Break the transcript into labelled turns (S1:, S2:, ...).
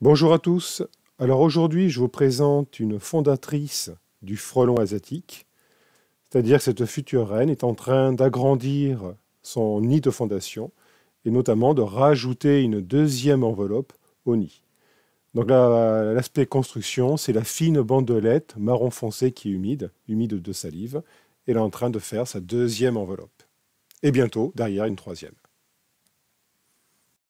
S1: Bonjour à tous. Alors aujourd'hui, je vous présente une fondatrice du frelon asiatique, c'est-à-dire cette future reine est en train d'agrandir son nid de fondation et notamment de rajouter une deuxième enveloppe au nid. Donc l'aspect construction, c'est la fine bandelette marron foncé qui est humide, humide de salive. Elle est en train de faire sa deuxième enveloppe. Et bientôt, derrière, une troisième.